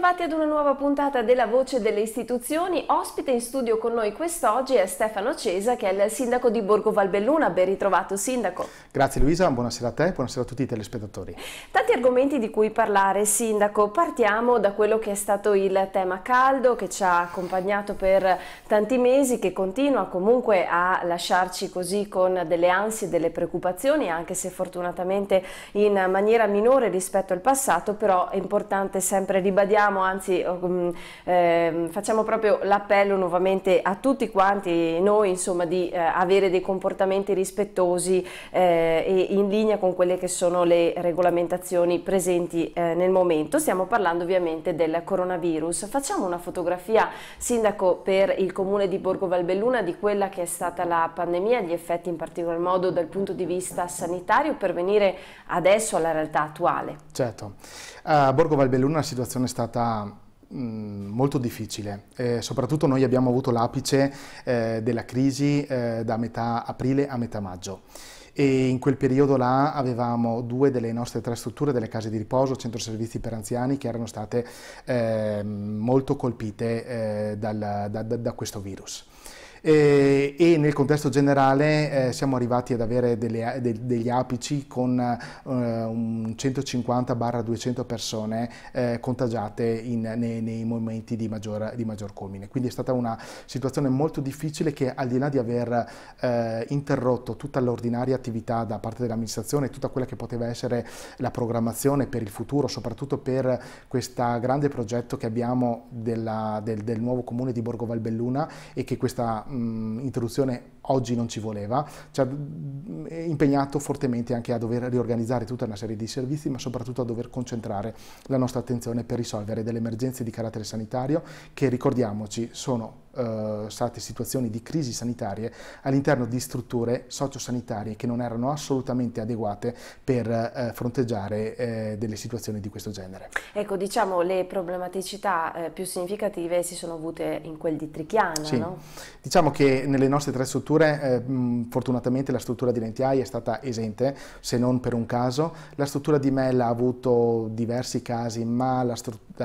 Bentrovati ad una nuova puntata della Voce delle Istituzioni. Ospite in studio con noi quest'oggi è Stefano Cesa, che è il sindaco di Borgo Valbelluna. Ben ritrovato, sindaco. Grazie Luisa, buonasera a te, buonasera a tutti i telespettatori. Tanti argomenti di cui parlare, sindaco. Partiamo da quello che è stato il tema caldo, che ci ha accompagnato per tanti mesi, che continua comunque a lasciarci così con delle ansie, delle preoccupazioni, anche se fortunatamente in maniera minore rispetto al passato, però è importante sempre ribadire ricordiamo, anzi eh, facciamo proprio l'appello nuovamente a tutti quanti noi insomma, di eh, avere dei comportamenti rispettosi eh, e in linea con quelle che sono le regolamentazioni presenti eh, nel momento. Stiamo parlando ovviamente del coronavirus. Facciamo una fotografia, Sindaco, per il comune di Borgo Valbelluna di quella che è stata la pandemia, gli effetti in particolar modo dal punto di vista sanitario per venire adesso alla realtà attuale. Certo. A eh, Borgo Valbelluna la situazione è stata molto difficile, eh, soprattutto noi abbiamo avuto l'apice eh, della crisi eh, da metà aprile a metà maggio e in quel periodo là avevamo due delle nostre tre strutture, delle case di riposo, centro servizi per anziani, che erano state ehm, molto colpite eh, dal, da, da questo virus e, eh, e nel contesto generale eh, siamo arrivati ad avere delle, de, degli apici con eh, un 150-200 persone eh, contagiate in, nei, nei, momenti di maggior, di maggior, culmine. Quindi è stata una situazione molto difficile che al di là di aver eh, interrotto tutta l'ordinaria attività da parte dell'amministrazione, tutta quella che poteva essere la programmazione per il futuro, soprattutto per questo grande progetto che abbiamo della, del, del nuovo comune di Borgo Valbelluna e che questa mh, interruzione oggi non ci voleva, ci ha mm, impegnato fortemente anche a dover riorganizzare tutta una serie di servizi, ma soprattutto a dover concentrare la nostra attenzione per risolvere delle emergenze di carattere sanitario che, ricordiamoci, sono eh, state situazioni di crisi sanitarie all'interno di strutture sociosanitarie che non erano assolutamente adeguate per eh, fronteggiare eh, delle situazioni di questo genere. Ecco, diciamo le problematicità eh, più significative si sono avute in quel di Trichiana, sì. no? Diciamo che nelle nostre tre strutture strutture, eh, fortunatamente la struttura di Lentiai è stata esente, se non per un caso, la struttura di Mel ha avuto diversi casi, ma la,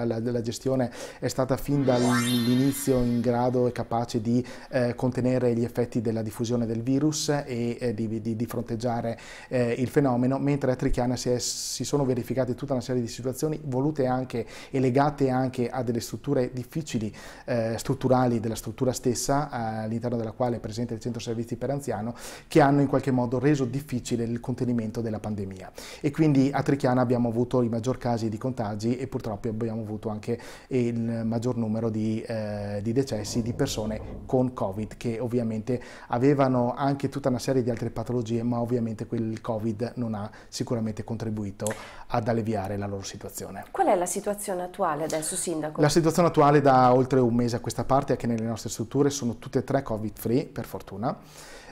la, la gestione è stata fin dall'inizio in grado e capace di eh, contenere gli effetti della diffusione del virus e eh, di, di, di, fronteggiare eh, il fenomeno, mentre a Trichiana si, è, si sono verificate tutta una serie di situazioni volute anche e legate anche a delle strutture difficili, eh, strutturali della struttura stessa, all'interno della quale è presente il centro 100 servizi per anziano che hanno in qualche modo reso difficile il contenimento della pandemia. E quindi a Trichiana abbiamo avuto i maggior casi di contagi e purtroppo abbiamo avuto anche il maggior numero di, eh, di decessi di persone con Covid che ovviamente avevano anche tutta una serie di altre patologie ma ovviamente quel Covid non ha sicuramente contribuito ad alleviare la loro situazione. Qual è la situazione attuale adesso Sindaco? La situazione attuale da oltre un mese a questa parte è che nelle nostre strutture sono tutte e tre Covid free per fortuna persona.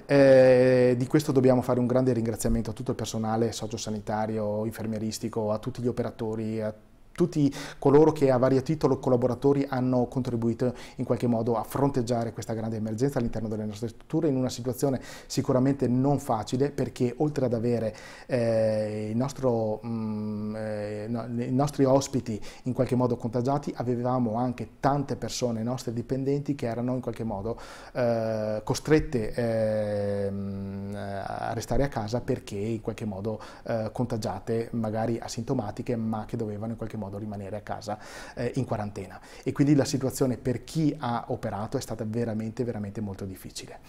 Eh, di questo dobbiamo fare un grande ringraziamento a tutto il personale sociosanitario, infermieristico, a tutti gli operatori, a tutti coloro che a vario titolo collaboratori hanno contribuito in qualche modo a fronteggiare questa grande emergenza all'interno delle nostre strutture in una situazione sicuramente non facile perché oltre ad avere eh, nostro, mh, mm, eh, no, i nostri ospiti in qualche modo contagiati avevamo anche tante persone, i nostri dipendenti che erano in qualche modo eh, costrette ehm, a restare a casa perché in qualche modo eh, contagiate magari asintomatiche ma che dovevano in qualche modo modo rimanere a casa eh, in quarantena. E quindi la situazione per chi ha operato è stata veramente, veramente molto difficile.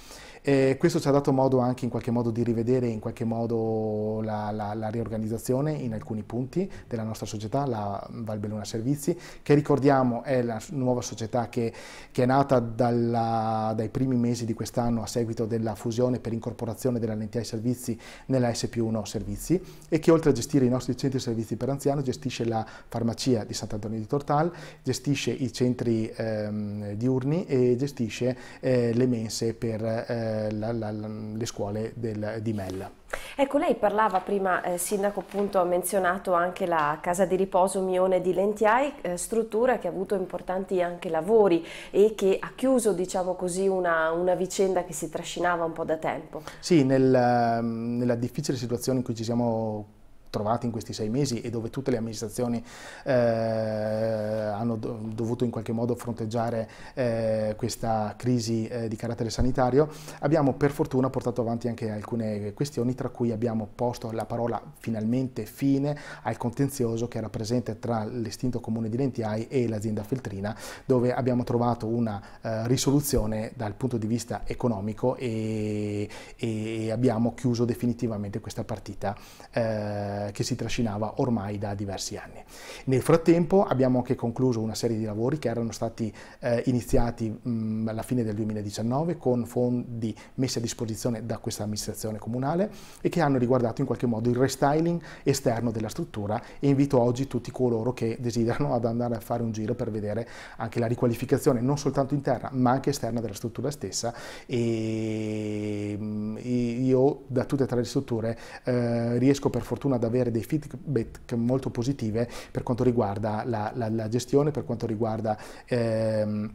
E questo ci ha dato modo anche in qualche modo di rivedere in qualche modo la, la, la riorganizzazione in alcuni punti della nostra società, la Valbelluna Servizi, che ricordiamo è la nuova società che, che è nata dalla, dai primi mesi di quest'anno a seguito della fusione per incorporazione della NTI Servizi nella SP1 Servizi e che oltre a gestire i nostri centri servizi per anziano gestisce la farmacia di Sant'Antonio di Tortal, gestisce i centri ehm, diurni e gestisce eh, le mense per eh, eh, la, la, le scuole del, di Mella. Ecco, lei parlava prima, eh, Sindaco appunto ha menzionato anche la casa di riposo Mione di Lentiai, eh, struttura che ha avuto importanti anche lavori e che ha chiuso, diciamo così, una, una vicenda che si trascinava un po' da tempo. Sì, nel, ehm, nella difficile situazione in cui ci siamo trovati in questi sei mesi e dove tutte le amministrazioni eh, hanno dovuto in qualche modo fronteggiare eh, questa crisi eh, di carattere sanitario, abbiamo per fortuna portato avanti anche alcune questioni tra cui abbiamo posto la parola finalmente fine al contenzioso che era presente tra l'estinto comune di Lentiai e l'azienda Feltrina dove abbiamo trovato una eh, risoluzione dal punto di vista economico e, e abbiamo chiuso definitivamente questa partita eh, che si trascinava ormai da diversi anni. Nel frattempo abbiamo anche concluso una serie di lavori che erano stati eh, iniziati mh, mm, alla fine del 2019 con fondi messi a disposizione da questa amministrazione comunale e che hanno riguardato in qualche modo il restyling esterno della struttura e invito oggi tutti coloro che desiderano ad andare a fare un giro per vedere anche la riqualificazione non soltanto interna ma anche esterna della struttura stessa e mm, io da tutte e tre le strutture eh, riesco per fortuna ad avere avere dei feedback molto positive per quanto riguarda la, la, la gestione, per quanto riguarda... Ehm,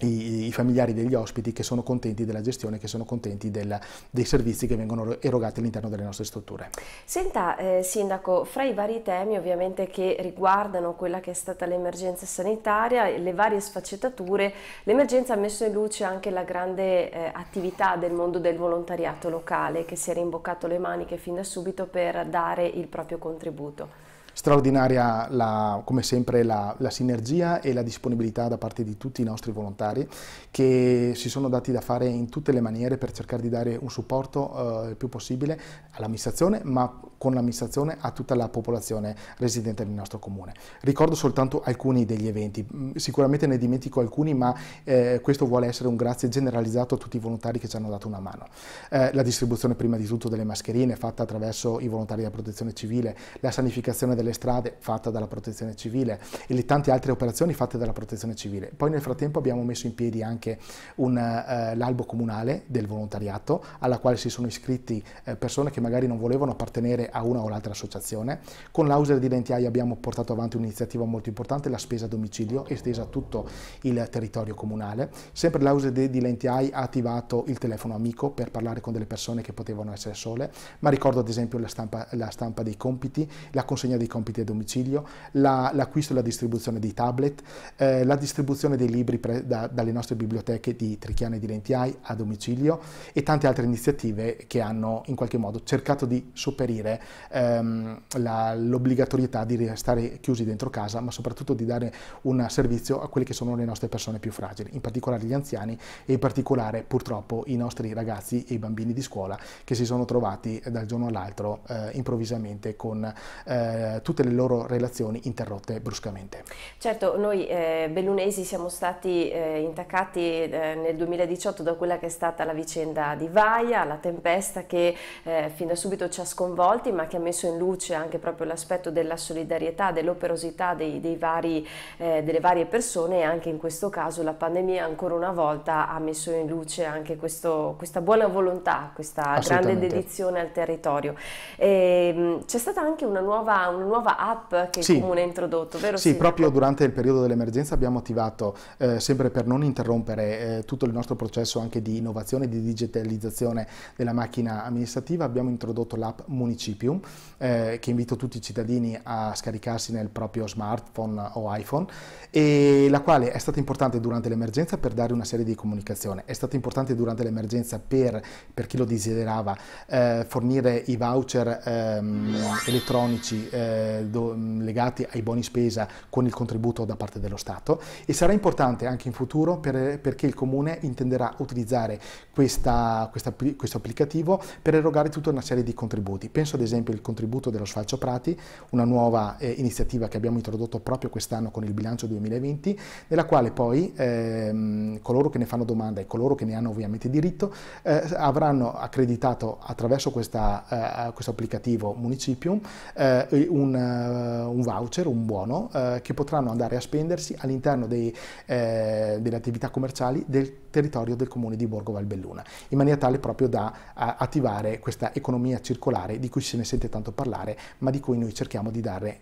i, i, familiari degli ospiti che sono contenti della gestione, che sono contenti del, dei servizi che vengono erogati all'interno delle nostre strutture. Senta eh, Sindaco, fra i vari temi ovviamente che riguardano quella che è stata l'emergenza sanitaria e le varie sfaccettature, l'emergenza ha messo in luce anche la grande eh, attività del mondo del volontariato locale che si era rimboccato le maniche fin da subito per dare il proprio contributo. Straordinaria la, come sempre la, la, sinergia e la disponibilità da parte di tutti i nostri volontari che si sono dati da fare in tutte le maniere per cercare di dare un supporto eh, il più possibile all'amministrazione ma con l'amministrazione a tutta la popolazione residente nel nostro comune. Ricordo soltanto alcuni degli eventi, mm, sicuramente ne dimentico alcuni ma eh, questo vuole essere un grazie generalizzato a tutti i volontari che ci hanno dato una mano. Eh, la distribuzione prima di tutto delle mascherine fatta attraverso i volontari della protezione civile, la sanificazione delle delle strade fatta dalla protezione civile e le tante altre operazioni fatte dalla protezione civile. Poi nel frattempo abbiamo messo in piedi anche eh, l'albo comunale del volontariato alla quale si sono iscritti eh, persone che magari non volevano appartenere a una o l'altra associazione. Con l'Auser di Lentiaia abbiamo portato avanti un'iniziativa molto importante, la spesa a domicilio, estesa a tutto il territorio comunale. Sempre l'Auser di Lentiaia ha attivato il telefono amico per parlare con delle persone che potevano essere sole, ma ricordo ad esempio la stampa, la stampa dei compiti, la consegna dei compiti a domicilio, la, l'acquisto e la distribuzione di tablet, eh, la distribuzione dei libri pre, da, dalle nostre biblioteche di Trichiana e di Lentiai a domicilio e tante altre iniziative che hanno in qualche modo cercato di sopperire ehm, la, l'obbligatorietà di restare chiusi dentro casa, ma soprattutto di dare un servizio a quelle che sono le nostre persone più fragili, in particolare gli anziani e in particolare purtroppo i nostri ragazzi e i bambini di scuola che si sono trovati eh, dal giorno all'altro eh, improvvisamente con eh, eh, tutte le loro relazioni interrotte bruscamente. Certo, noi eh, bellunesi siamo stati eh, intaccati eh, nel 2018 da quella che è stata la vicenda di Vaia, la tempesta che eh, fin da subito ci ha sconvolti ma che ha messo in luce anche proprio l'aspetto della solidarietà, dell'operosità dei, dei delle varie persone e anche in questo caso la pandemia ancora una volta ha messo in luce anche questo, questa buona volontà, questa grande dedizione al territorio. Ehm, c'è stata anche una nuova, una nuova app che sì. il Comune ha introdotto, vero? Sì, sindaco? proprio durante il periodo dell'emergenza abbiamo attivato, eh, sempre per non interrompere eh, tutto il nostro processo anche di innovazione e di digitalizzazione della macchina amministrativa, abbiamo introdotto l'app Municipium, eh, che invito tutti i cittadini a scaricarsi nel proprio smartphone o iPhone, e la quale è stata importante durante l'emergenza per dare una serie di comunicazioni, è stata importante durante l'emergenza per, per, chi lo desiderava eh, fornire i voucher ehm, elettronici eh, eh, do, mm, legati ai buoni spesa con il contributo da parte dello Stato e sarà importante anche in futuro per, perché il Comune intenderà utilizzare questa, questa, questo applicativo per erogare tutta una serie di contributi. Penso ad esempio al contributo dello Sfalcio Prati, una nuova eh, iniziativa che abbiamo introdotto proprio quest'anno con il bilancio 2020, nella quale poi ehm, coloro che ne fanno domanda e coloro che ne hanno ovviamente diritto eh, avranno accreditato attraverso questa, eh, questo applicativo Municipium eh, un un, eh, un voucher, un buono, eh, che potranno andare a spendersi all'interno dei, eh, delle attività commerciali del territorio del comune di Borgo Valbelluna, in maniera tale proprio da attivare questa economia circolare di cui se ne sente tanto parlare, ma di cui noi cerchiamo di dare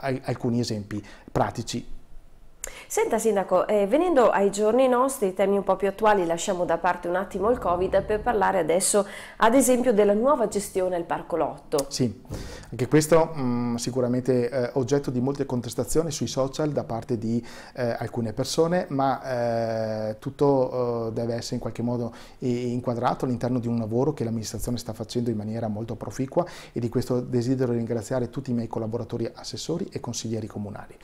alcuni esempi pratici Senta Sindaco, eh, venendo ai giorni nostri, temi un po' più attuali, lasciamo da parte un attimo il Covid per parlare adesso ad esempio della nuova gestione del Parco Lotto. Sì, anche questo mh, mm, sicuramente eh, oggetto di molte contestazioni sui social da parte di eh, alcune persone, ma eh, tutto eh, deve essere in qualche modo eh, inquadrato all'interno di un lavoro che l'amministrazione sta facendo in maniera molto proficua e di questo desidero ringraziare tutti i miei collaboratori assessori e consiglieri comunali.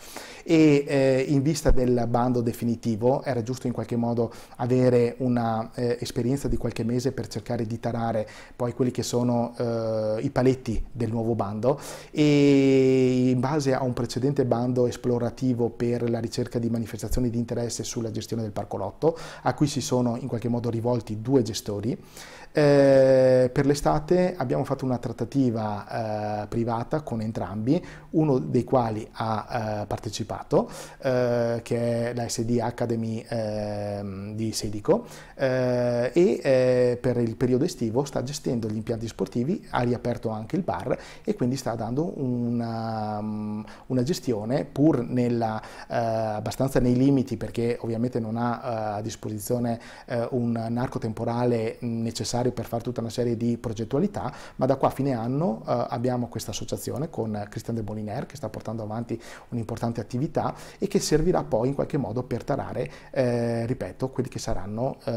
E, in vista del bando definitivo era giusto in qualche modo avere un'esperienza eh, di qualche mese per cercare di tarare poi quelli che sono eh, i paletti del nuovo bando e in base a un precedente bando esplorativo per la ricerca di manifestazioni di interesse sulla gestione del parco lotto a cui si sono in qualche modo rivolti due gestori eh, per l'estate abbiamo fatto una trattativa eh, privata con entrambi, uno dei quali ha eh, partecipato, eh, che è la SD Academy ehm, di Sedico, eh, e eh, per il periodo estivo sta gestendo gli impianti sportivi, ha riaperto anche il bar e quindi sta dando una, mm, una gestione pur nella, abbastanza nei limiti perché ovviamente non ha a disposizione un arco temporale mm, necessario necessari per fare tutta una serie di progettualità, ma da qua a fine anno eh, abbiamo questa associazione con Christian de Moliner che sta portando avanti un'importante attività e che servirà poi in qualche modo per tarare, eh, ripeto, quelli che saranno eh,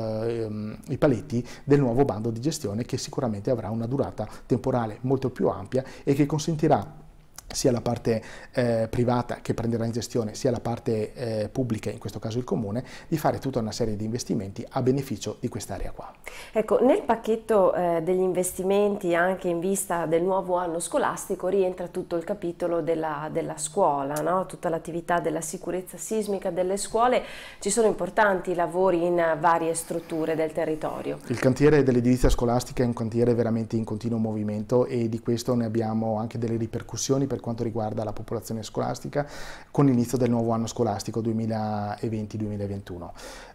ehm, i paletti del nuovo bando di gestione che sicuramente avrà una durata temporale molto più ampia e che consentirà sia la parte eh, privata che prenderà in gestione sia la parte eh, pubblica, in questo caso il comune, di fare tutta una serie di investimenti a beneficio di quest'area qua. Ecco, nel pacchetto eh, degli investimenti anche in vista del nuovo anno scolastico rientra tutto il capitolo della, della scuola, no? tutta l'attività della sicurezza sismica delle scuole, ci sono importanti lavori in varie strutture del territorio. Il cantiere dell'edilizia scolastica è un cantiere veramente in continuo movimento e di questo ne abbiamo anche delle ripercussioni per quanto riguarda la popolazione scolastica con l'inizio del nuovo anno scolastico 2020-2021.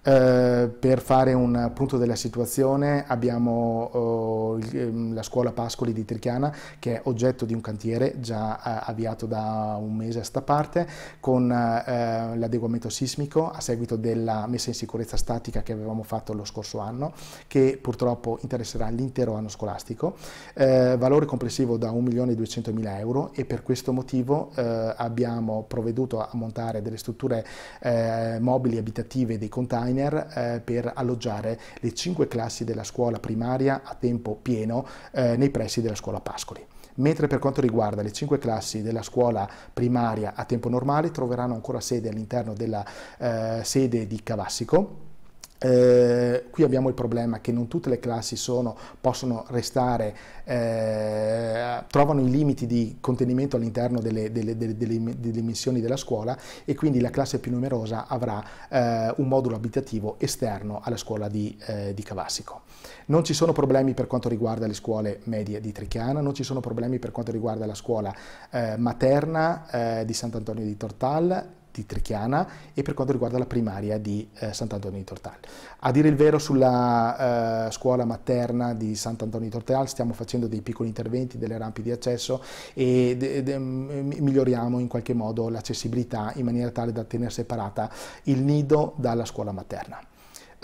Eh, per fare un punto della situazione abbiamo eh, la scuola Pascoli di Tirchiana che è oggetto di un cantiere già eh, avviato da un mese a sta parte con eh, l'adeguamento sismico a seguito della messa in sicurezza statica che avevamo fatto lo scorso anno che purtroppo interesserà l'intero anno scolastico, eh, valore complessivo da 1.200.000 euro e per questo questo motivo eh, abbiamo provveduto a montare delle strutture eh, mobili abitative dei container eh, per alloggiare le cinque classi della scuola primaria a tempo pieno eh, nei pressi della scuola Pascoli mentre per quanto riguarda le cinque classi della scuola primaria a tempo normale troveranno ancora sede all'interno della eh, sede di Cavassico eh, qui abbiamo il problema che non tutte le classi sono, possono restare, eh, trovano i limiti di contenimento all'interno delle, delle, delle, delle, missioni della scuola e quindi la classe più numerosa avrà eh, un modulo abitativo esterno alla scuola di, eh, di, Cavassico. Non ci sono problemi per quanto riguarda le scuole medie di Trichiana, non ci sono problemi per quanto riguarda la scuola eh, materna di Sant'Antonio di Tortal, di Trichiana e per quanto riguarda la primaria di eh, Sant'Antonio di Tortal. A dire il vero sulla eh, scuola materna di Sant'Antonio di Tortal stiamo facendo dei piccoli interventi, delle rampi di accesso e de, de, mm, miglioriamo in qualche modo l'accessibilità in maniera tale da tenere separata il nido dalla scuola materna.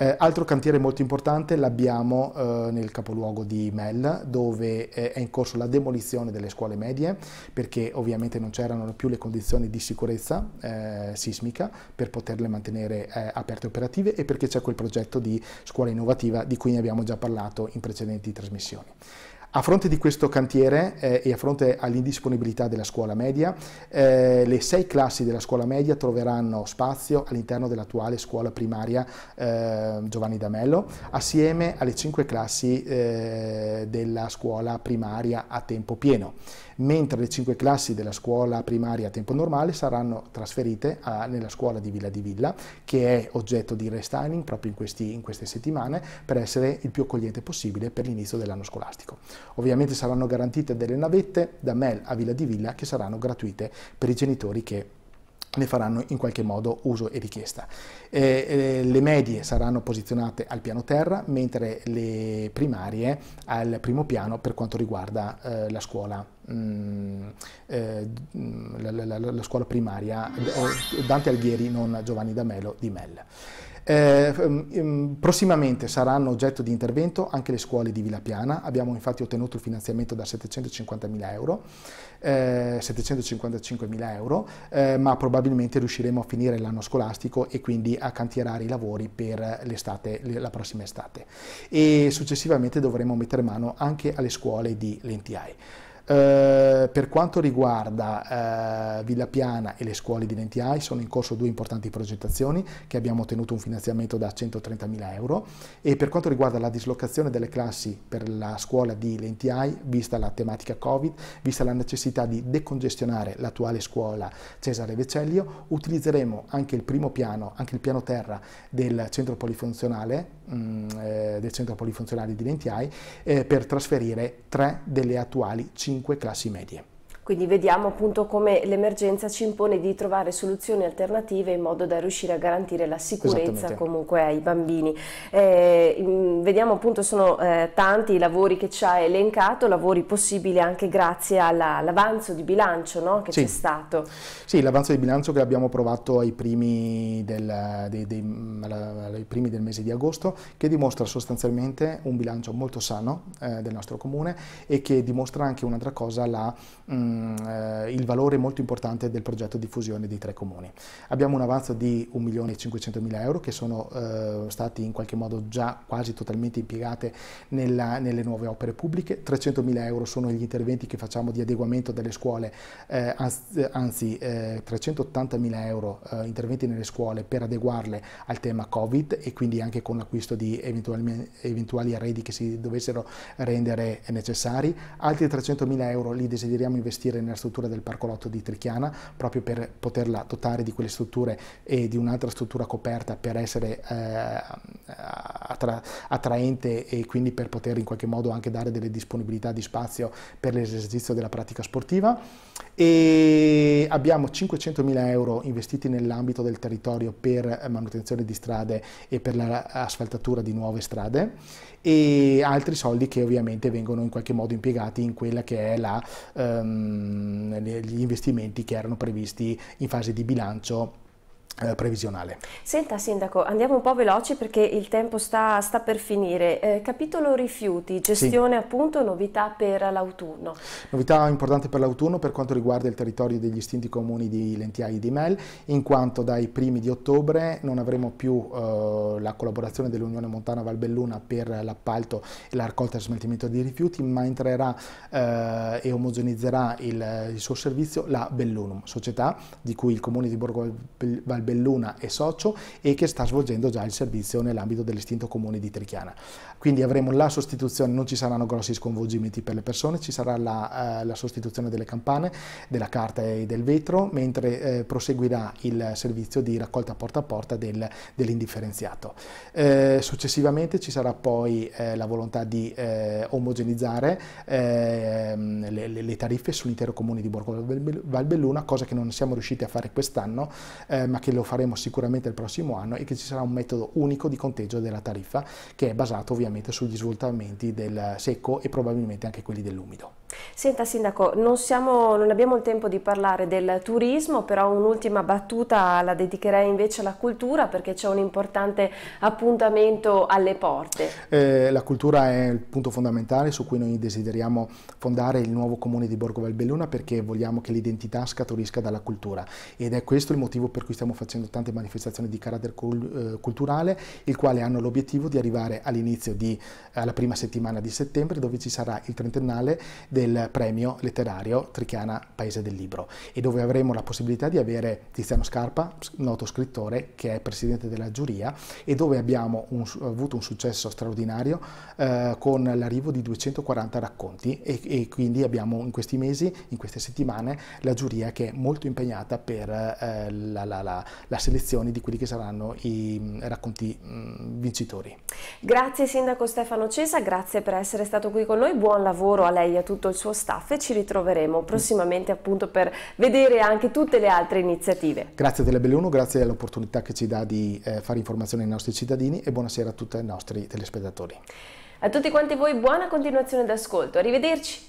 Eh, altro cantiere molto importante l'abbiamo eh, nel capoluogo di Mel, dove eh, è in corso la demolizione delle scuole medie, perché ovviamente non c'erano più le condizioni di sicurezza eh, sismica per poterle mantenere eh, aperte e operative e perché c'è quel progetto di scuola innovativa di cui ne abbiamo già parlato in precedenti trasmissioni. A fronte di questo cantiere eh, e a fronte all'indisponibilità della scuola media, eh, le sei classi della scuola media troveranno spazio all'interno dell'attuale scuola primaria eh, Giovanni D'Amello, assieme alle cinque classi eh, della scuola primaria a tempo pieno mentre le cinque classi della scuola primaria a tempo normale saranno trasferite a, nella scuola di Villa di Villa, che è oggetto di restyling proprio in, questi, in queste settimane, per essere il più accogliente possibile per l'inizio dell'anno scolastico. Ovviamente saranno garantite delle navette da Mel a Villa di Villa che saranno gratuite per i genitori che ne faranno in qualche modo uso e richiesta. Eh, eh, le medie saranno posizionate al piano terra, mentre le primarie al primo piano per quanto riguarda eh, la scuola mh, mm, eh, mm, la, la, la, scuola primaria Dante Alighieri, non Giovanni da Melo di Mel. Eh, ehm, ehm, prossimamente saranno oggetto di intervento anche le scuole di Villa Piana, abbiamo infatti ottenuto il finanziamento da 750.000 euro, eh, 755.000 euro, eh, ma probabilmente riusciremo a finire l'anno scolastico e quindi a cantierare i lavori per la prossima estate. E successivamente dovremo mettere mano anche alle scuole di Lentiai. Eh, per quanto riguarda eh, Villa Piana e le scuole di Lentiai, sono in corso due importanti progettazioni che abbiamo ottenuto un finanziamento da 130.000 euro e per quanto riguarda la dislocazione delle classi per la scuola di Lentiai, vista la tematica Covid, vista la necessità di decongestionare l'attuale scuola Cesare Vecellio, utilizzeremo anche il primo piano, anche il piano terra del centro polifunzionale, mh, mm, eh, del centro polifunzionale di Lentiai eh, per trasferire tre delle attuali cinque 5 classi medie. Quindi vediamo appunto come l'emergenza ci impone di trovare soluzioni alternative in modo da riuscire a garantire la sicurezza comunque ai bambini. Eh, vediamo appunto sono eh, tanti i lavori che ci ha elencato, lavori possibili anche grazie all'avanzo di bilancio no? che sì. c'è stato. Sì, l'avanzo di bilancio che abbiamo approvato ai primi del, dei, dei, ai primi del mese di agosto che dimostra sostanzialmente un bilancio molto sano eh, del nostro comune e che dimostra anche un'altra cosa la... Mh, mm, ehm, il valore molto importante del progetto di fusione dei tre comuni. Abbiamo un avanzo di 1.500.000 euro che sono eh, stati in qualche modo già quasi totalmente impiegate nella, nelle nuove opere pubbliche, 300.000 euro sono gli interventi che facciamo di adeguamento delle scuole, eh, anzi eh, 380.000 euro eh, interventi nelle scuole per adeguarle al tema Covid e quindi anche con l'acquisto di eventuali, eventuali arredi che si dovessero rendere necessari, altri 300.000 euro li desideriamo investire investire nella struttura del parco lotto di Trichiana proprio per poterla dotare di quelle strutture e di un'altra struttura coperta per essere eh, attra attraente e quindi per poter in qualche modo anche dare delle disponibilità di spazio per l'esercizio della pratica sportiva e abbiamo 500.000 euro investiti nell'ambito del territorio per manutenzione di strade e per l'asfaltatura di nuove strade e altri soldi che ovviamente vengono in qualche modo impiegati in quella che è la um, Ehm, gli investimenti che erano previsti in fase di bilancio eh, previsionale. Senta Sindaco, andiamo un po' veloci perché il tempo sta, sta per finire. Eh, capitolo rifiuti, gestione sì. appunto, novità per l'autunno. Novità importante per l'autunno per quanto riguarda il territorio degli istinti comuni di Lentiai e di Mel, in quanto dai primi di ottobre non avremo più eh, la collaborazione dell'Unione Montana Valbelluna per l'appalto e la raccolta e smaltimento di rifiuti, ma entrerà eh, e omogenizzerà il, il, suo servizio la Bellunum, società di cui il comune di Borgo Valbelluna Belluna e Socio e che sta svolgendo già il servizio nell'ambito dell'istinto comune di Trichiana. Quindi avremo la sostituzione, non ci saranno grossi sconvolgimenti per le persone, ci sarà la, eh, la sostituzione delle campane, della carta e del vetro, mentre eh, proseguirà il servizio di raccolta porta a porta del, dell'indifferenziato. Eh, successivamente ci sarà poi eh, la volontà di eh, omogenizzare ehm, le, le, tariffe sull'intero comune di Borgo Valbelluna, cosa che non siamo riusciti a fare quest'anno, eh, ma che lo faremo sicuramente il prossimo anno, e che ci sarà un metodo unico di conteggio della tariffa che è basato ovviamente sugli svoltamenti del secco e probabilmente anche quelli dell'umido. Senta Sindaco, non, siamo, non, abbiamo il tempo di parlare del turismo, però un'ultima battuta la dedicherei invece alla cultura perché c'è un importante appuntamento alle porte. Eh, la cultura è il punto fondamentale su cui noi desideriamo fondare il nuovo comune di Borgo Valbelluna perché vogliamo che l'identità scaturisca dalla cultura ed è questo il motivo per cui stiamo facendo tante manifestazioni di carattere col, eh, culturale, il quale hanno l'obiettivo di arrivare all'inizio della prima settimana di settembre dove ci sarà il trentennale del del premio letterario Trichiana Paese del Libro e dove avremo la possibilità di avere Tiziano Scarpa, noto scrittore che è presidente della giuria e dove abbiamo un, avuto un successo straordinario eh, con l'arrivo di 240 racconti e, e, quindi abbiamo in questi mesi, in queste settimane, la giuria che è molto impegnata per eh, la, la, la, la, selezione di quelli che saranno i mm, racconti mh, mm, vincitori. Grazie Sindaco Stefano Cesa, grazie per essere stato qui con noi, buon lavoro a lei e a tutto tutto il suo staff e ci ritroveremo prossimamente appunto per vedere anche tutte le altre iniziative. Grazie Telebelluno, grazie all'opportunità che ci dà di eh, fare informazione ai nostri cittadini e buonasera a tutti i nostri telespettatori. A tutti quanti voi buona continuazione d'ascolto, arrivederci!